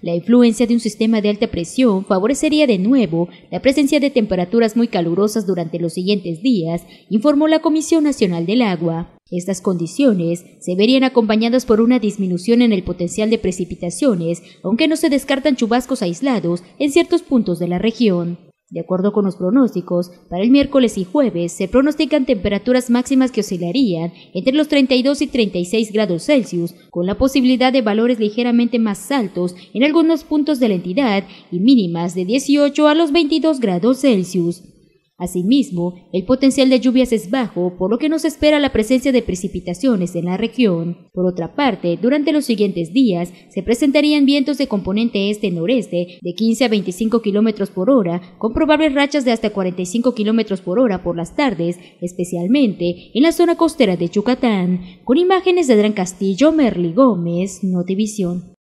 La influencia de un sistema de alta presión favorecería de nuevo la presencia de temperaturas muy calurosas durante los siguientes días, informó la Comisión Nacional del Agua. Estas condiciones se verían acompañadas por una disminución en el potencial de precipitaciones, aunque no se descartan chubascos aislados en ciertos puntos de la región. De acuerdo con los pronósticos, para el miércoles y jueves se pronostican temperaturas máximas que oscilarían entre los 32 y 36 grados Celsius, con la posibilidad de valores ligeramente más altos en algunos puntos de la entidad y mínimas de 18 a los 22 grados Celsius. Asimismo, el potencial de lluvias es bajo, por lo que no se espera la presencia de precipitaciones en la región. Por otra parte, durante los siguientes días se presentarían vientos de componente este-noreste de 15 a 25 km por hora, con probables rachas de hasta 45 km por hora por las tardes, especialmente en la zona costera de Yucatán. Con imágenes de Gran Castillo, Merli Gómez, Notivisión.